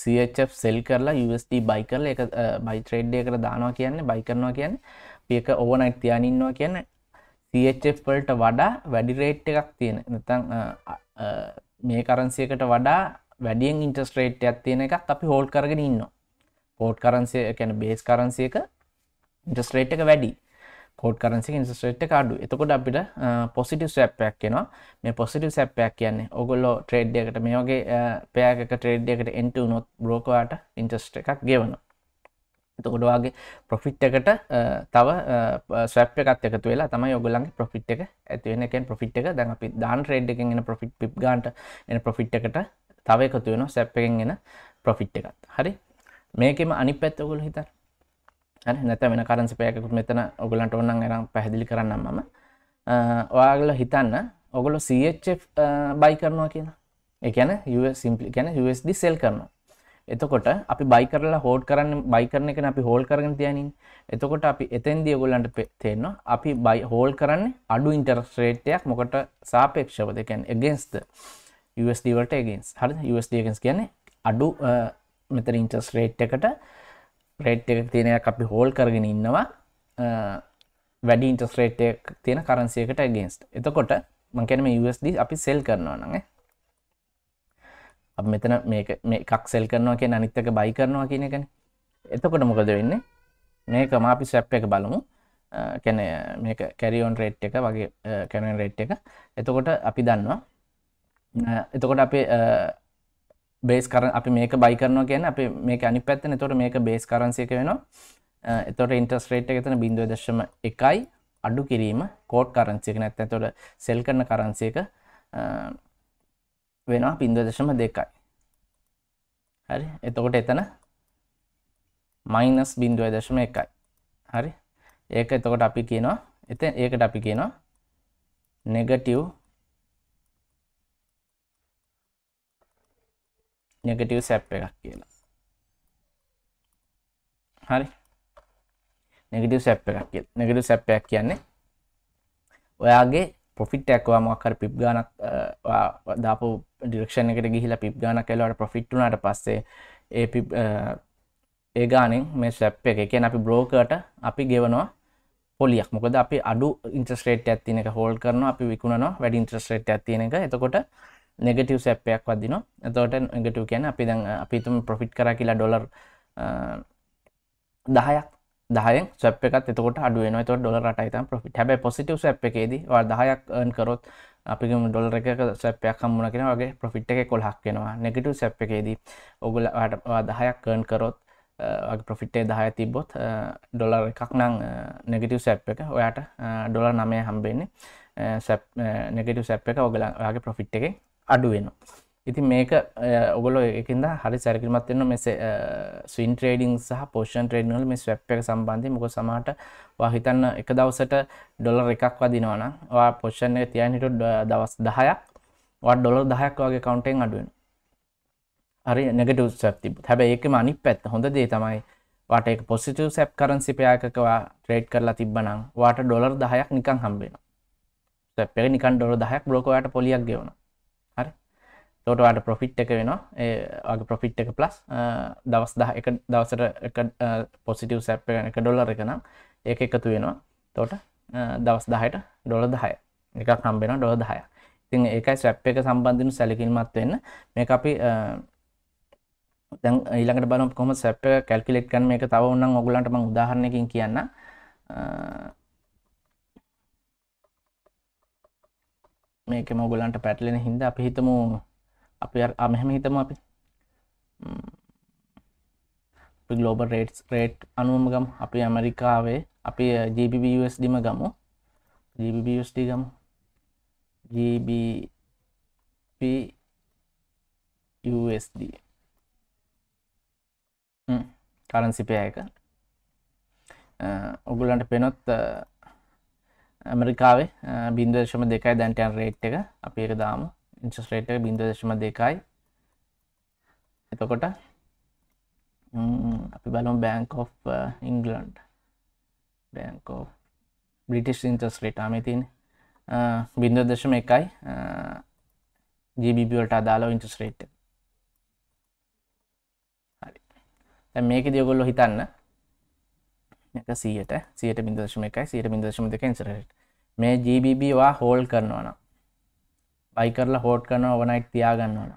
Speaker 1: CHF සෙල් කරලා USD බයි කරලා එක බයි ට්‍රේඩ් එකකට දානවා කියන්නේ බයි කරනවා කියන්නේ එක ඕවර්නයිට් තියාගෙන ඉන්නවා කියන්නේ CHF වලට වඩා වැඩි රේට් එකක් තියෙන නැත්නම් මේ කරන්සි එකට වඩා වැඩියෙන් ඉන්ටරස්ට් රේට් එකක් තියෙන එකක් අපි හෝල්ඩ් කරගෙන ඉන්නවා පෝට් කරන්සි කියන්නේ බේස් කරන්සි එක ඉන්ටරස්ට් රේට් එක වැඩි කෝඩ් කරන්සි ඉන්ස්ට්‍රේට් කාඩු එතකොට අපිට පොසිටිව් සැප්පයක් කියෙනවා මේ පොසිටිව් සැප්පයක් කියන්නේ ඔගොල්ලෝ ට්‍රේඩ්ඩයකට මේ වගේ පෑයක ට්‍රේඩ්ඩයකට එන්ට නොත් බ්‍රෝකවාට ඉන්ටස්ට එකක් ගෙවන එතකොට වගේ පොෆිට් එකට තව ස්වැප් එකත් එකතු වෙලා තමයි ඔගොල්ලන්ගේ පොෆිට් එක ඇතිවෙන එකෙන් පොෆිට් එක දැන් අපි දාන් ට්‍රේඩ් එකෙන් එන පොෆිට් පිප් ගාන්ට එන පොෆිට් එකට තව එකතු වෙන සැප් එකෙන් එන පොෆිට් එකත් හරි මේකෙම අනි පැත් ඔගොල හිතර නැත වෙන කරන්සිපයකුත් මෙතන ඔගලන්ට ඔන්නන් එරම් පැහදිලි කරන්න මම ඔයාගල හිතන්න ඔගොලො CHF බයි කරනවා කියලා එකන සිම්පලි ගැන USD සෙල් කරනවා එතකොට අපි බයි කරලා හෝඩ් කරන්න බයි කරන එක අපි හෝල් කරගෙන තියනින් එතකොට අපි එතැන්දිය ගොල්ලන්ට තේෙන්නවා අපි බයි හෝල් කරන්න අඩු ඉන්ටර්ස්ට්‍රේට්යක් මොකට සාපේක්ෂව දෙකැන් එගෙන්ස්ද USDවට එගෙන්ස් හරි USDගෙන්ස් කියන්නේ අඩු මෙතර ඉන්ටර්ස්ට්‍රේට් එකට රේට් එක තියෙන අපි හෝල් කරගෙන ඉන්නවා වැඩි ඉන්ටස්රේට් තියෙන කරන්සියකට ඇගෙන්ස්ට එතකොට මංකැනම USD අපි සෙල් කරනවා නඟ අප මෙතන මේ එකක් සෙල් කරනවා කිය අනිත්තක බයි කරනවා කියන එකන එතකොට මොකද වෙන්නේ මේකම අපි සැප් එක බලමු කැන මේ කැරියෝන් රේට් එක වගේ කැනන් රේට් එක එතකොට අපි දන්නවා එතකොට අපේ බේස් කර අපි මේක බයි කරනවා කියන අප මේක අනි පැත්තන තොට මේක බේස් කරන්සියක වෙනවා එතොට ඉන්ටස්රේට් එකතන බින්දුව දශම එකයි අඩු කිරීම කෝට් කරන්සියක නැත්ත තොට සෙල් කරන කරන්සියක වෙනවා බින්දුව දශම දෙකයි හරි එතකොට එතන මයිනස් බින්දුව දශම එකයි හරි ඒක එතකොට අපි කියනවා එත ඒකට අපි කියනවා නෙගටව් නෙගටව් සැප් එකක් කියලා හරි නෙගටව් සැප් එකක් කිය නෙගටව් සැප්පයක් කියන්නේ ඔයාගේ පොෆිට් ඇක්වා මොක්කර පිප් ගානක් දාපු ඩිරක්ෂණ එකට ගිහිලා පිප් ගාන කෙලවට පොෆිට් වුණට පස්සේ ඒ ඒ ගානෙන් මේ සැප් එක කියන අපි බ්‍රෝකට අපි ගෙවනවා පොලියක් මොකද අපි අඩු ඉන්ට්‍රස්ටේට් ඇත්තින එක හෝල් කරන අපි විකුණනවා වැඩ ඉන්ට්‍රස්ටේට් ඇතින එක එතකොට නෙගටව සැප්පයක් වදින තොට ගටු කියන අපි දැන් අපිතුම ප්‍රොෆිට් කර කියලා ඩොලර් දහයක් දහය සැපක තොට අඩුවන තො ොලට ත ප්‍රොිට හැබයි පොසිටව සැප් එකේද දහයක් කරොත් අපි ඩොල් එක සැපයක් හම්මුණ කෙන වගේ ප්‍රොෆිට් එක කොල් හක් වෙනවා නෙගටව සැප් එකේදී ඔගුල දහයක් කර්න් කරොත් ප්‍රොෆිට්ේ දහය තිබොත් ඩොලර් එකක් නං නෙගටව සැප් එක ඔයාට ඩොලර් නමය හම්බෙන්නේ සැප් නෙගටව සැප් එක ඔගලගේ ප්‍රොෆිට් එකේ අඩුවෙන ඉතින් මේක ඔගොලො එකද හරි සැරකිමත් එන්න මෙ ස්වන් ට්‍රේඩිං සහ පෝෂන් ට්‍රේඩ්නල් මේ ස්වැප් එක සම්බන්ධය මොක සමහට වාහිතන්න එක දවසට ඩොලර් එකක් වදිනවන පොෂ්ෂන්ය තියන්හිට දවස් දහයක් වට ඩොලර් දහයක් වගේ කවන්ටෙන් අඩුවෙන් හරි නෙගට සැප්ති හැබ ඒක මනි පැත් හොඳ දේ තමයි වාට එක පොසිටව සැප් කරන් සිපයාකවා ට්‍රේඩ් කරලා තිබ්බනම් වාට ඩොලර් දහයක් නිකං හම්බෙන සැපේ නිකන් ඩොල දහයක් බ්ලොකවට පොලියක් ගෙවනවා තෝටවාට ප්‍රොෆිට් එක වෙනවා ඒගේ ප්‍රොෆිට් එක ප්ලස් දවස් දහ එක දවසට පොසිටව් සැප් එක ඩොල්ලර එක නම් ඒක එකතු වෙනවා තෝට දවස් දහයට ඩොල දහය එකක් හම්බෙන ඩොල දහය ඉතින් ඒකයි ස්වැප් එක සම්බන්ධන සැලකිල්මත් වෙන්න මේ අපි දැන් ඊළඟට බලමු කොහොමද ස්වැප් එක කැල්කියුලේට් කරන්න මේක තව උනම් ඔයගලන්ට මම උදාහරණයකින් කියන්න මේකම ඔයගලන්ට පැටලෙන හින්දා අපි හිතමු අපි මෙහැම හිතම අපි ගලෝබ රේට්ස් රේට් අනුවම ගම් අපි ඇමරිකාවේ අපි ජBBUSDම ගමු ජBBUSD ගමු ජBPUSD කරන්සිපයක ඔගුලන්ට පෙනොත් ඇමරිකාවේ බින්දර්ශම දෙකයි දැන්ටයන් රේට් එක අපි එක දාමු ඉන්සස්ටේට බින්ද දශම දෙකයි එතකොට අපි බලම් bank of England bank British ඉන්ටස්ලේට අමතින් බින්ද දශම එකයි ජීබිබිවලට අදාලව ඉන්ටස්රේට් හරි මේක දියගොල්ලො හිතන්න එක සියට සියට බිදශම එකයි සියට බිදශම දෙක ඉන්සරට මේ ජීබිබවා හෝල් කරනවනම් අයි කරලා හෝට් කරන ඕවනයිට් තියාගන්න ඕන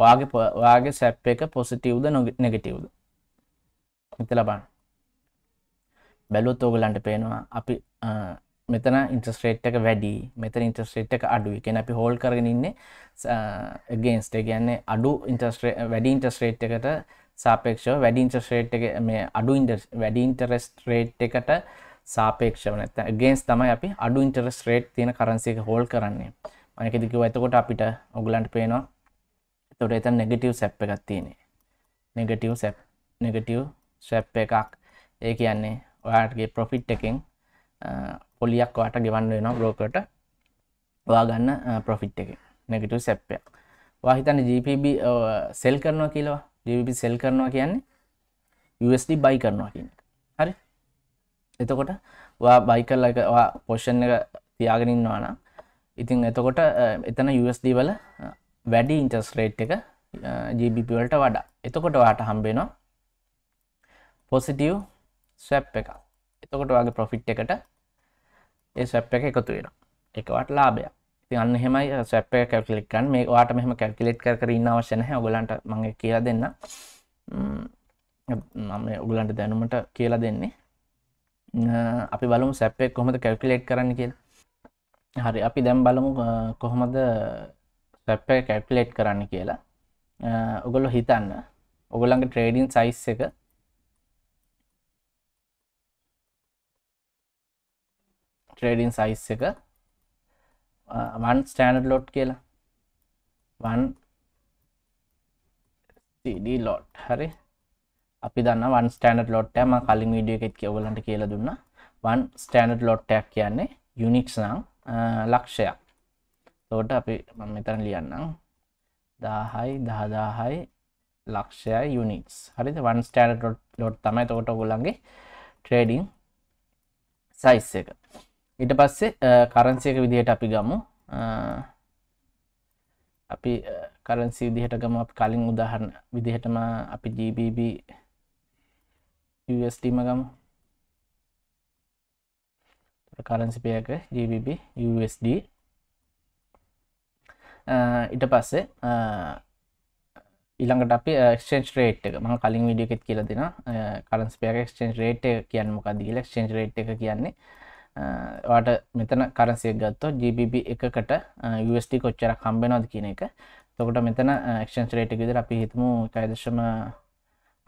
Speaker 1: වාගේ ඔයාගේ සැප් එක පොසිටව්ද නෙගටව්ද හිත ලබන්න බැලුත් ඕගලන්ට පේනවා අපි මෙතන ඉන්ටස්ට්‍රේට් එක වැඩි මෙතන ඉන්ටස්ට්‍රේට් එක අඩුයි කෙන අපි හෝල් කරගෙන ඉන්නේ ගේන්ස්ට කියන්නේ අඩු ඉන්ටස්ට්‍රේ වැඩි ඉන්ටස්ට්‍රේට් එකට සාපේක්ෂව වැඩි ඉන්ටස්ට්‍රේට් එක මේ අඩු වැඩි ඉන්ටරෙස්ට රේට් එකට සාපේක්ෂව නැත ගේන්ස් තමයි අපි අඩු ඉන්ටරස් රේට් තියෙන කරන්සික හෝල් කරන්නේ මනකෙදකිව ඇතකොට අපිට ඔගලන්ට පේනවා තොට එතන් නෙගටව් සැප් එකක් තියෙනෙ නෙගටව් සැප් නෙගටව් සැප් එකක් ඒ කියන්නේ ඔයාටගේ ප්‍රොෆිට් එකෙන් පොලියක් වාට ගෙවන්න වෙන බ්‍රෝකට වා ගන්න ප්‍රොෆිට් එක නෙගටව් සැප්පයක් වාහිතන්න ජීපB සෙල් කරනවා කියලා ජීපි සෙල් කරනවා කියන්නේ USD බයි කරනවා කියන හරි එතකොට වා බයි කරලා පොෂන් එක තියාගෙනින්වානම් ඉතින් එතකොට එතන USD වල වැඩි ඉන්ටස් රේට් එක GBP වලට වඩා. එතකොට ඔයාට හම්බ වෙනවා පොසිටිව් ස්වැප් එකක්. එතකොට ඔයාගේ ප්‍රොෆිට් එකට ඒ ස්වැප් එක එකතු වෙනවා. ඒක ඔයාට ලාභයක්. ඉතින් අන්න එහෙමයි ස්වැප් එක කැල්කියුලේට් කරන්න. මේ ඔයාට මෙහෙම කැල්කියුලේට් කර කර ඉන්න අවශ්‍ය නැහැ. ඔයගලන්ට මම කියලා දෙන්න. මම ඔයගලන්ට දැනුමට කියලා දෙන්නේ. අපි බලමු ස්වැප් එක කොහොමද කැල්කියුලේට් කරන්න කියලා. හරි අපි දැම් බලමු කොහොමද සැප්ප කැටලේට් කරන්න කියලා ඔගොල්ලො හිතන්න ඔගොලඟ ට්‍රේඩින් සයිස් එක ට්‍රේඩින් සයිස් එක වන් ස්ටෑනඩ් ලොට් කියලා වන් CD ලොට් හරි අපි දන්න වන් ස්ටෑනඩ් ලොට්ටම කලින් විඩිය එකෙත් කියවලට කියලා දුන්න වන් ස්ටෑනඩ් ලොට්ටක් කියන්නේ යුනික්ස් නම් ලක්ෂයක් තෝට අපි මෙතන ලියන්නම් දාහයි දහදාහයි ලක්ෂය යුනිස් හරිද වන් ස්ටඩ ලොට් තමයි තෝට ගොලන්ගේ ට්‍රේඩිං සයිස් එක ඉට පස්සේ කරන්සියක විදිහයට අපි ගමු අපි කරන්සි විදිහට ගම අප කලින් උදාහරණ විදිහටම අපි ජීබබ ස්ටීම ගමු කරන්සි පයක GBP USD ඉට පස්සේ ඉළඟට අපි ක්ෂන් රේට් එක මහ කලින් විඩිය එකෙත් කියල දෙෙන කරන්ස්පයක ක්ෂන් රේට් එක කියන්න මොකදදිල ක්ෂන් රේට් එක කියන්නේ වාට මෙතන කරන්සිය ගත්තෝ GBP එකකට USD කොච්චරක් හම්බෙනොද කියන එක තොකට මෙතන ක්ෂන් රේට් එක විදර අපි හිතමු කයිදශම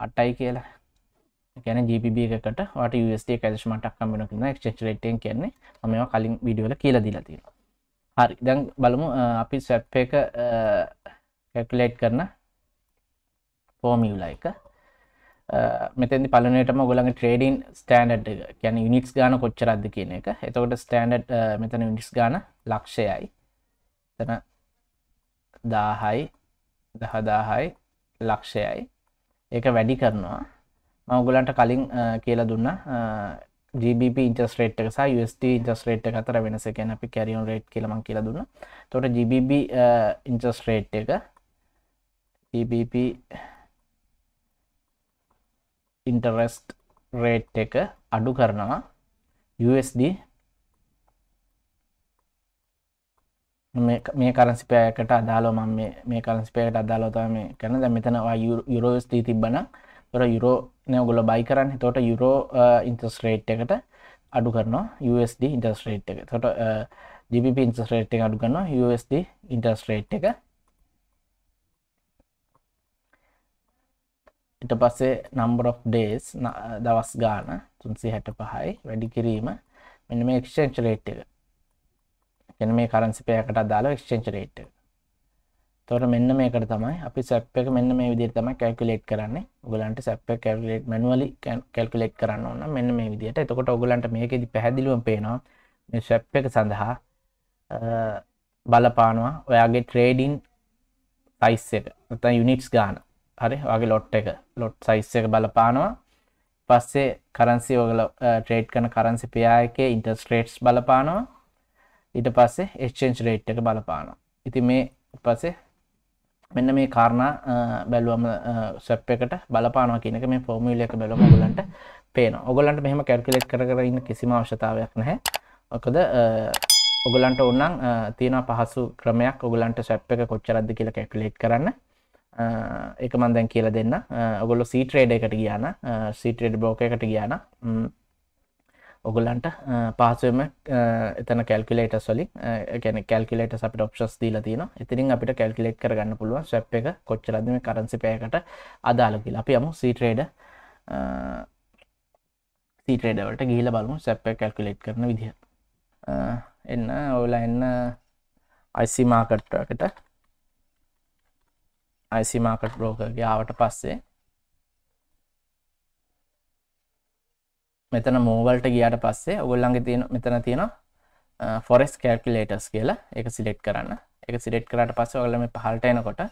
Speaker 1: අටයි කියලා ගැන ජීපබ එකට වට ස්ේ කැදශමටක් කම්බෙන කියෙන ක්ෂච් රටෙන් කියන්නේ මෙම කලින් විඩියෝල කියලා දීලා තියෙන හරි දැන් බලමු අපි සැප් එක කැකලේට් කරන පෝමියලා එක මෙතැදි පලනටම ගොලන් ට්‍රේඩන් ස්ටන්ඩ් ගැන යුනික්ස් ගාන කොච්චරද කියන එක එතකොට ස්ටන්ඩ් මෙතන යුනිස් ගාන ලක්ෂයයි තන දාහයි දහදාහයි ලක්ෂයයි ඒක වැඩි කරනවා මවගලන්ට කලින් කියලා දුන්න GBP ඉන්ටස්රේට් එක සහ ට ඉන්ටස්රේට් අතර වෙනස කැන අපි කැරියුන් රේට් කියලමන් කියලා දුන්න තොට GBB ඉන්ටස්රේට් එක GBP ඉන්ටරෙස්ට් රේට් එක අඩු කරනවා USD මේ කරන්සිපයකට අදාලෝ මම මේ කරන්සිපයකට අදාලෝතම කරන දැ මෙතනවා යුරෝස්දී තිබ්බන තොර යුරෝ නයගොල බයි කරන්න තොට යුරෝ ඉන්තස්රේට් එකට අඩු කරනවා USD ඉන්ටස්රේට් එක තොට ජිප ඉන්සස්රේට් එක අඩු කරනවා USD ඉන්ටස්රේට් එක ඉට පස්සේ නම්බර් of ඩේස් දවස් ගාන තුන්සේ හැට පහයි වැඩි කිරීම මෙන මේ එක්ෂංච රේට් එක එන මේ කරන්සිපයකට අදාළ එක්ෂංච රේට් එක තොර මෙන්න මේකට තමයි අපි සැප් එක මෙන්න මේ විදිහට තමයි කැල්කියුලේට් කරන්නේ. ඔයගලන්ට සැප් එක කැල්කියුලේට් මැනුවලි කැල්කියුලේට් කරන්න ඕන මෙන්න මේ විදිහට. එතකොට ඔයගලන්ට මේකෙදි පැහැදිලිවම පේනවා මේ සැප් එක සඳහා බලපානවා ඔයාගේ ට්‍රේඩින් සයිස් එක. නැත්නම් යුනිට්ස් ගන්න. හරි ඔයාගේ ලොට් එක. ලොට් සයිස් එක බලපානවා. පස්සේ කරන්සි ඔයගල ට්‍රේඩ් කරන කරන්සි පෙයා එකේ ඉන්ටරෙස්ට් රේට්ස් බලපානවා. ඊට පස්සේ එක්ස්චේන්ජ් රේට් එක බලපානවා. ඉතින් මේ පස්සේ මෙන්න මේ කාරණා බැලුවම සැප් එකට බලපානවා කියන එක මේ ෆෝමියුල එක බැලුවම ඔයගලන්ට පේනවා. ඔයගලන්ට මෙහෙම කැල්කියුලේට් කර කර ඉන්න කිසිම අවශ්‍යතාවයක් නැහැ. මොකද ඔයගලන්ට ඕනනම් තියෙන පහසු ක්‍රමයක් ඔයගලන්ට සැප් එක කොච්චරක්ද කියලා කැල්කියුලේට් කරන්න. ඒක මම දැන් කියලා දෙන්න. ඔයගොල්ලෝ C trade එකට ගියා නම් C trade broker එකට ගියා නම් ඔගොලන්ට පාසුවම එතන කැල්කුලේට සොලින් ගැන කැල්කුලේට අපට ඔප්ෂස් දීලා තියෙන ඉතිරින් අපිට කැල්කුලේට් කරගන්න පුළුවන් ශැප් එක කොච්චරද මේ කරන්සි පයකට අදාළකිල අපි යමු සීට්‍රේඩ සීට්‍රේඩවට ගිහිල බලමු සැප්ප කැල්කුලේට් කරන විදිහ එන්න ඔවලා එන්න අයිසි මාකට්ටකට අයිසි මාකට් බ්‍රෝකගේ ආවට පස්සේ මෙතන මූවල්ට ගියාට පස්සේ ඔගොල්ලන්ගේ තියෙන මෙතන තියෙන ෆොරස් කෑල්කුලේටස් කියලා එක සිලෙට් කරන්න එක සිලෙට් කරට පස්ස ඔගලම පහල්ට එනකොට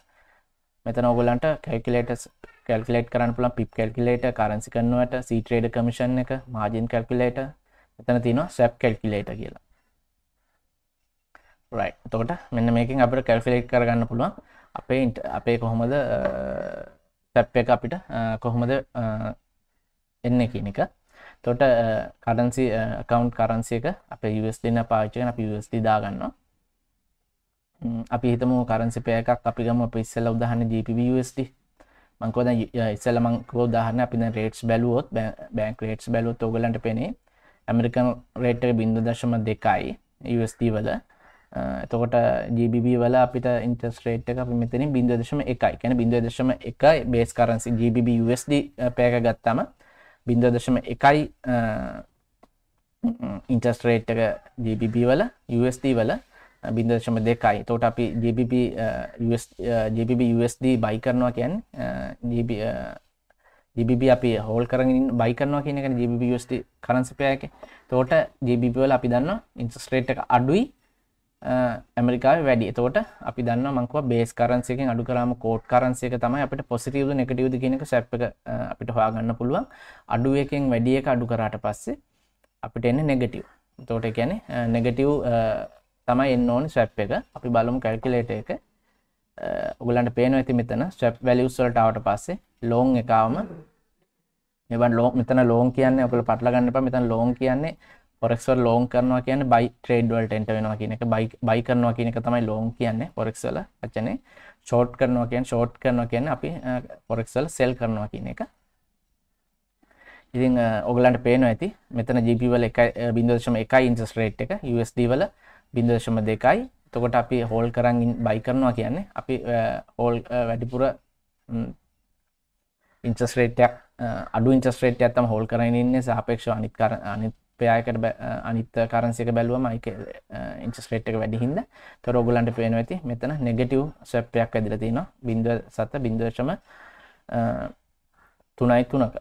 Speaker 1: මෙතන ඔගොලන්ට කැල්කුලේටස් කැල්කුලේට් කරන්න පුළන් පිප් කැල්කුලේට කරන්සි කරනුවට සීට්‍රේඩ කමිෂන් එක මාජින් කැල්කුලේට එතන තිනවා සැප් කැල්කුලේට කියලා තෝට මෙන්න මේකින් අපට කැල්ෆිලේට් කරගන්න පුළුවන් අපේ ඉන්ට අපේ කොහොමද සැප් එක අපිට කොහොමද එන්න කියනක තොට කරන්සි කවන්් කරන්සි එක අප යස්ටින පාච්චන අප යස්ටි දාගන්න අපි හිතම කරන්සි පයකක් අපිගම අප ඉස්සල උදාහන ජපවස්ට මංකෝද ඉස්සල මංකෝ දාහන අපි රේට්ස් බැලුවොත් බෑන්ක් රේට්ස් බැලුත් ඔගලට පෙනේ ඇමරිකන් රේට බින්දු දශම දෙකයි ස්ට වල එතකොට ජීබ වල අපිට ඉන්ටස් රේට් එක අපි මෙතනින් බින්දදශම එකයි කැන බින්දදශම එකයි බේස් කරන්සි ජීබ පෑක ගත්තම බින්ද දශම එකයි ඉන්ටස්ට්‍රේට්ක ජBB වල USD වල බින්දශම දෙකයි තෝට අපි ජBB ජBB USD බයි කරනවා කියන් ජBB අපි හෝල් කරගින් බයි කරනවා කියන එක ජBB USD කරන්සිපයක තෝට ජBB වල අපි දන්න ඉන්ටස්ට්‍රේට් එක අඩුයි ඇමරිකාව වැඩි එතෝට අපි දන්න මංකව බේස් කරන්සියකෙන් අඩු කරම කෝට් කරන්සියක තමයි අපට පොසිටියවද නෙකටියවද කියනක සැප් එක අපිට හොයාගන්න පුළුවන් අඩුවකින් වැඩිය එක අඩු කරාට පස්සේ අපිට එන්න නෙගටව් තෝට කියැනෙ නෙගටව් තමයි එන්න ඕනි ස්වැප් එක අපි බලමු කැල්කිලේට එක උගලන්ට පේන ඇති මෙතන ස්වැප් වැලියස්සල්ටාවට පස්සේ ලෝන් එකවම මෙවන් ලෝ මෙතන ලෝන් කියන්නේ ඔකළ පටලගන්න එපා මෙතන ලෝන් කියන්නේ පොරෙක්වල් ලෝන් කරනවා කියන බයි ට්‍රේඩ්වල්ට එට වෙනවා කියන එක බයි කරනවා කියන එක තමයි ලෝන් කියන්නේ පොරෙක්වල වචනේ ෂෝට් කරනවා කියන් ෂෝට් කරනවා කියන්න අපි පොරෙක්වල් සෙල් කරනවා කියන එක ඉතින් ඔගලන්ට පේනවා ඇති මෙතන ජීපවල එක බිදර්ශම එකයි ඉන්සස් රේට් එක USD වල බිදර්ශම දෙකයි තකොට අපි හෝල් කරගින් බයි කරනවා කියන්නේ අපි හෝල් වැඩිපුර ඉන්සස් රේටයක් අඩු ඉන්සස් රේටය ඇත්තම හෝල් කරන්න ඉන්න සාපේක්ෂ අනිත් කර අනිත් පයාකට අනිත් කරන්සික බැලුවම එක ඉන්චස්රේට්ක වැඩි හින්ද තොරෝගුලන්ට පේන ඇති මෙතන නෙගටව් සැප්පයක් ඇදිල තින බින්දුව සත බින්දර්ශම තුනයි තුනක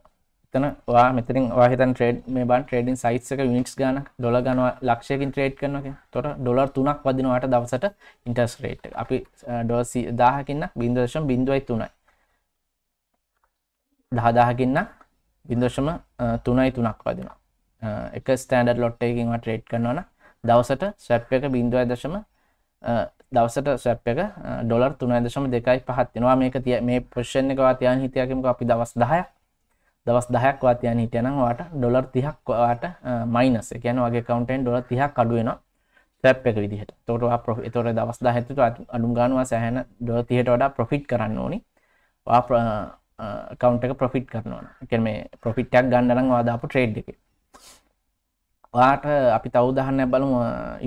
Speaker 1: එතන වා මෙතරින් වාහිතන් ට්‍රේඩ් මේ බන් ට්‍රේඩින් සයිස්සක විනික්ස් ගන ඩොල ගන ලක්ෂයකින් ට්‍රේඩ් කරනක තොට ඩොලර් තුනක් වදිනවාට දවසට ඉන්ටස් රේට් අපි ඩොසි දාහකින්න බින්දර්ශම් බින්දුවයි තුනයි දහදාහකින්න බින්දර්ශම තුනයි තුනක් වදිනවා එක ස්ටන්ඩර් ලොට් එකකින්ව ට්‍රේඩ් කරනවන දවසට ස්වැප් එක බින්දුව දශම දවසට ස්වැප් එක ඩොලර් තුනයි දශම දෙකයි පහත්වෙනවා මේක තිය මේ ප්‍රශ්ෂණ එකවා තියන් හිතයකමක අපි දවස් දහයක් දවස් දහයක් වාතියන හිටියනම් වාට ඩොලර් තිහක් වාට මයිනස් එකන වගේ කවන්ටෙන් ඩොලර් තිහක් අඩුවෙනවා සැප් එක විදිහට තොටවා පො තොර දවස් දහඇතුට අඩුම් ගන්නවා සෑහන ඩොල තිහට වඩා ප්‍රොෆිට් කරන්න ඕනි කවන්ට එක ප්‍රොෆිට් කරනවා එක මේ ප්‍රොෆිට්ටයක් ගන්නරම් වාදාපු ට්‍රේඩ් එක පාට අපි තවදාහන්න බලමු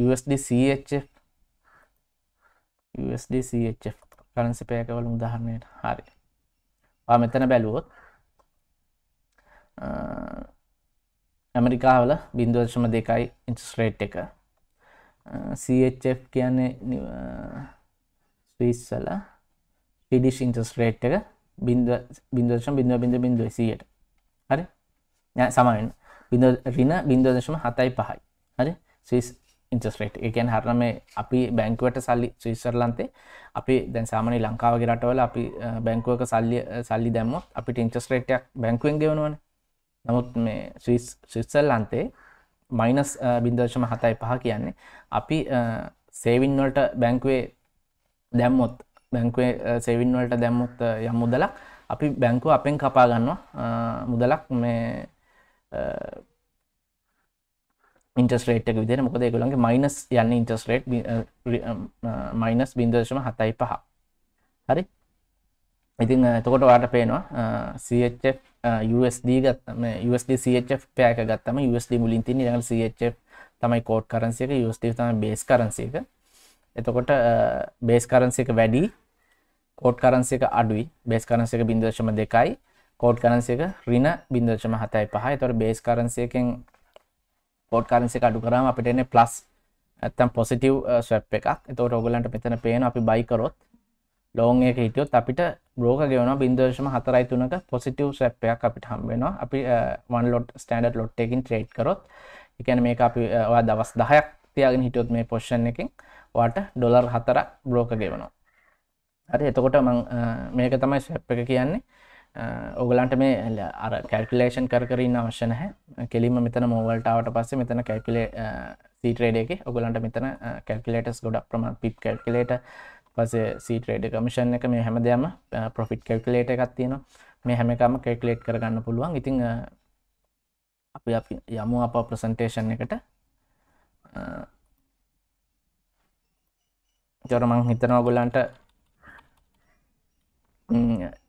Speaker 1: USDCH කරන්සිපයකවල උදාහරණයට හරි පා මෙතන බැලුවොත් ඇමරිකාවල බින්දුවර්ශම දෙකයි ඉන්ටස්රේට් එක CHF කියන්නේ ස්විස්සල පිඩිස් ඉන්ටස්රේට් එක බින්දුවර්ශම බිඳුව බිඳ බිඳුව සියට හරි සමවෙන්න රින බින්දදශම හතයි පහයි හරි ස්විස් ඉන්ටස්රේට් එකන් හරන මේ අපි බැංකුවට සල්ලි ස්විස්සර්ලන්තේ අපි දැන් සාමනය ලංකාවගේ රටවල අපි බැංකුවක සල්ලි සල්ලි දැම්ම අපිට ඉන්ටස්රේට්යක් බැංකුවෙන් ගෙවනවන නමුත් මේ ස්විස් ස්විස්සල්ලන්තේ මයිනස් බින්දර්ශම හතයි පහ කියන්නේ අපි සේවින්වලට බැංකුවේ දැම්මොත් බැංකුවේ සේවින්වලට දැම්මොත් යම් මුදලක් අපි බැංකුව අපෙන් කපා ගන්නවා මුදලක් මේ ඉන්ටස්රේට් එක විදිර මොකද ඒගොළන්ගේ මයිනස් යන්න ඉන්ටස්රේට් මයිනස් බින්දර්ශම හතයි පහ හරි ඉතින් එතකොට වාට පේනවා USD ගත්තම USD CHF පෑක ගත්තම USD මුලින් තින් ඉරඟ CHF තමයි කෝඩ් කරන්සියක USD තම බේස් කරන්සියක එතකොට බේස් කරන්සියක වැඩි කෝඩ් කරන්සියක අඩුයි බේස් කරන්සියක බින්දර්ශම දෙකයි කෝඩ් කරන්සි එක රින බින්දචම හතයි පහයි තොර බේස් කරන්සියකෙන් කෝඩ් කරන්සි අඩු කරම අපිට එන්නේ ප්ලස් ඇත්තම් පොසිටව් ස්වැප් එකක් එතවට ඔගලන්ට මෙතන පේන අපි බයිකරොත් ලෝන් එක හිටියොත් අපිට බ්‍රෝක ගෙවන බින්දර්ශම හතරයි තුනක පොසිටව් සැප්පයක් අපිට හම්බෙනවා අපි වන් ලොට් ස්ටන්ඩඩ් ලොට් එකින් ට්‍රේඩ් කරොත් එකන මේක අපි uh, ඔයා දවස් දහයක් තියාගෙන හිටියොත් මේ පොෂ්ෂන් එකින් වාට ඩොලර් හතර බ්‍රෝක ගෙවනවා හරි එතකොට uh, මේක තමයි සැප් එක කියන්නේ ඔගලන්ට මේ අර කැල්කුලේෂන් කරන්න අවශ්‍යනහ කෙලිම මෙතන මෝවල්ටාවට පස්සේ මෙතන කැල්කුලේ සීට්‍රේඩ එක ඔගලන්ට මෙතන කැල්කුලේටස් ගොඩක් ප්‍රම පිප් කැල්කුලේට පසේ සීට්‍රේඩ කමිෂන් එක මේ හැම දෙයම පොෆිට් කැල්කුලේට එකක් තියෙන මේ හැමකම කෙක්ලේට් කරගන්න පුළුවන් ඉතිං අපි අපි යමු අප ප්‍රසන්ටේෂන් එකට ජොරමං හිතන ඔගොලන්ට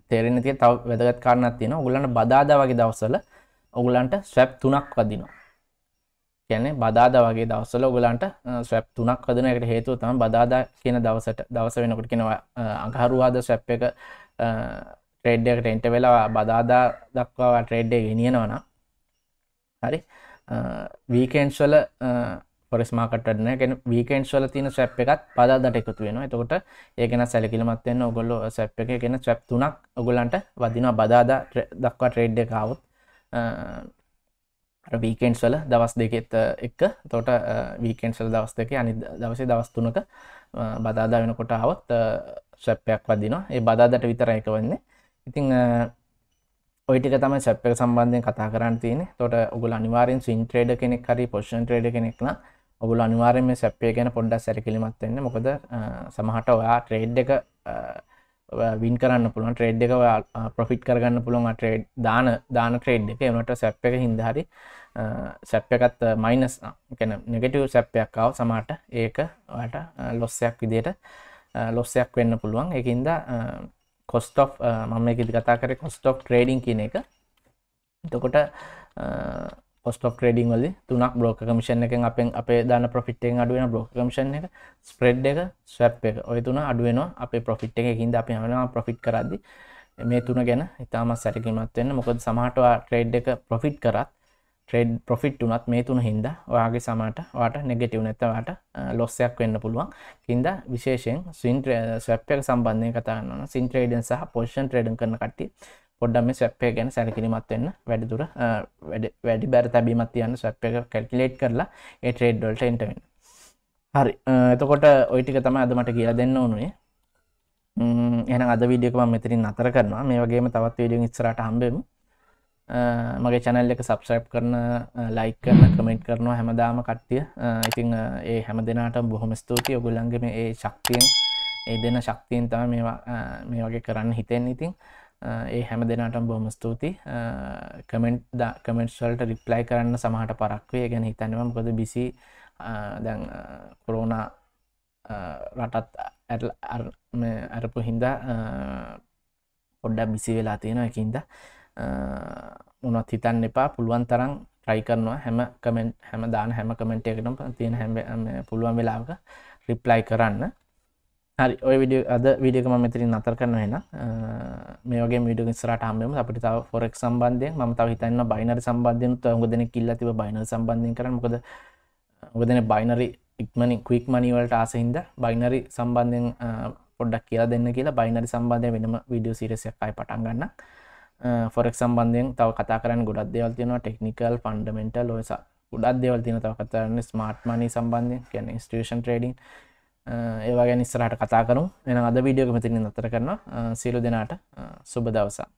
Speaker 1: තේරෙන තිය තව වැදගත් කාරණක් තියෙන ඔගුලන්ට බදාදා වගේ දවසල ඔගුලන්ට ස්වැප් තුනක් වදිනවා කැනෙ බදාද වගේ දවසල ඔගුලන්ට ස්වැප් තුනක් වදනකට හේතුව තම බදාදා කියන දවසට දවස වෙනකට කෙනවා අඟහරුවාද ස්වැප් එක ට්‍රේඩ්ඩකට එන්ට වෙලා බදාදා දක්වා ට්‍රේඩ්ඩේ ගෙනියෙනවන හරි වීකෙන්ස්වල ෆොරස් මාකටන ගැන වීකෙන්ඩ් වල තියෙන සැප් එකත් පදාදට එකතු වෙනවා එතකොට ඒ ගැන සැලකිලිමත් වෙන්න ඔගොල්ලෝ සැප් එක ගැන සැප් තුනක් ඔගොල්ලන්ට වදිනවා බදාදා දක්වා ට්‍රේඩ් එක આવොත් වීකෙන්ඩ්ස් වල දවස් දෙකෙත් එක්ක තොට වීකෙන්ඩ්සල් දවස් දෙක අනි දවසේ දවස් තුනක බදාදා වෙනකොට ආවත් සැප්පයක් වදිනවා ඒ බදාදට විතර එක වෙන්නේ ඉතිං ඔයිටික තම සැප්පක සම්බන්ධය කතා කරන්න තියෙන තොට උගල අනිවාරෙන් සින් ට්‍රේඩ කෙනෙක් හරි පොෂන් ට්‍රේඩ කෙනෙක්න ඔබුල අනිවාරම සැපේ ගැන පොඩ්ඩක් සැරකිලිමත් වෙන්න මොකද සමහට ඔයා ට්‍රේඩ් එක වින් කරන්න පුළුවන් ට්‍රේඩ් එක ප්‍රොෆිට් කරගන්න පුළුවන් ට්‍රේඩ් දාන දාන ට්‍රේඩ් එක එනට සැප් එක හින්දහරි සැප් එකත් මයිනස් කැන නෙගටව සැප්යක් අව සමට ඒක ඔට ලොස්සයක් විදියට ලොස්සයක් වෙන්න පුළුවන් එකන්ද කොස්ටෝ මම එකදි කතා කර කොස්ටෝක් ට්‍රේඩින් කියන එක එතකොට ස්ටොක් ්‍රඩිං වල තුනක් බ්‍රෝක කමිෂන් එකෙන් අපෙන් අපේ දාන පොෆිට්ෙන් අඩුවෙන බ්‍රෝක කමිෂන් එක ස්ප්‍රෙඩ් එක ස්වැප් එක ඔය තුන අඩුවෙනවා අපේ පොෆිට් එක හින්ද අපි හමවා පොෆිට් කරදදි මේ තුන ගැන ඉතාමත් සැටකිමත් වෙන්න මොකද සමහටවා ට්‍රේඩ් එක පොෆිට් කරත් ට්‍රේඩ් පොෆිට් වනත් මේ තුන හින්ද ඔයාගේ සමට වාට නෙගෙටව නැතවට ලොස්සයක් වෙන්න පුළුවන් හින්ද විශේෂෙන් සින්ට්‍ර ස්වැප් එක සම්බන්ධය කතාන්න සින්ට්‍රේඩන් සහ පොෂන් ට්‍රේඩන් කරන කට්ටි පොඩ්ඩම් ස්වැප්ය ගැන සැලකිරිමත් වෙන්න වැඩිදුර වැඩි බැර තැබීමත් තියන්න ස්වැප් එක කැල්කිලේට් කරලා ඒ ට්‍රේඩ් ඩොල්ට එන්ටවෙන් හරි එතකොට ඔයිටික තම අදමට කියලා දෙන්න ඕනුේ එන අද විඩියකම මෙතරින් අතර කරනවා මේ වගේම තවත් වීඩියෝ ඉස්සරට හම්බෙමු මගේ චැනල් එක සබස්්‍රයිප් කරන ලයික් කරන කමෙන්ට් කරනවා හැමදාම කට්ටිය ඉතිං ඒ හැම දෙනාට බොහොම ස්තුතියි ඔගුල්ලන්ගේ මේ ඒ ශක්තියෙන් ඒ දෙන ශක්තියෙන් තම මේ වගේ කරන්න හිතෙන් ඉතිං ඒ හැම දෙනටම් බොහොම ස්තුති කමෙන්ට් කමෙන්ට්වල්ට රිප්ලයි කරන්න සමහට පරක්වේ ගැන හිතන්නවම් කොද බිසි දැන් කොරෝනා රටත් ඇරපු හින්දා පොඩ්ඩක් බිසි වෙලා තියෙන එකින්ද මොනත් හිතන්න එපා පුළුවන් තරම් ට්‍රයි කරනවා හැම කමෙන්ට් හැම දාන හැම කමෙන්ට් එකටම තියෙන හැම පුළුවන් වෙලාවක රිප්ලයි කරන්න හරි ඔය විඩිය අද විඩියකම මෙතරින් අතර කරන හෙන මේගේ මිඩ ස්රට හමම අපට තාව ෆොරෙක් සම්බන්ධය ම තාව හිතන්න බයිනර සම්බන්ධයන හො දෙන කිල්ල තිබ බයින සම්බන්ධය කරනකොද ඔබදන බයිනරි ඉක්මනි ක්වික් මනිවලට ආසහින්ද බයිනරි සම්බන්ධයෙන් පොඩ්ඩක් කියලා දෙන්න කියලා බයිනරි සම්බන්ධය වෙනම විඩිය සිරසයක්කයි පටන් ගන්න ෆොරෙක් සම්බන්ධයෙන් තව කතා කරන්න ගොඩක් දෙවල් තියෙනවා ටෙක්නිකල් ෆන්ඩමෙන්ටල් ලෝසා ගොඩක් දෙවල් තින තව කතාරන්න ස්මාර්ට් මනි සම්බන්ධය කියැන ස්ටේෂන් ට්‍රඩින් ඒවා ගැනිස්සරට කතා කරු එන අද වීඩියෝක මෙතිනින් අතර කරන සීලු දෙනාට සුබ දවසා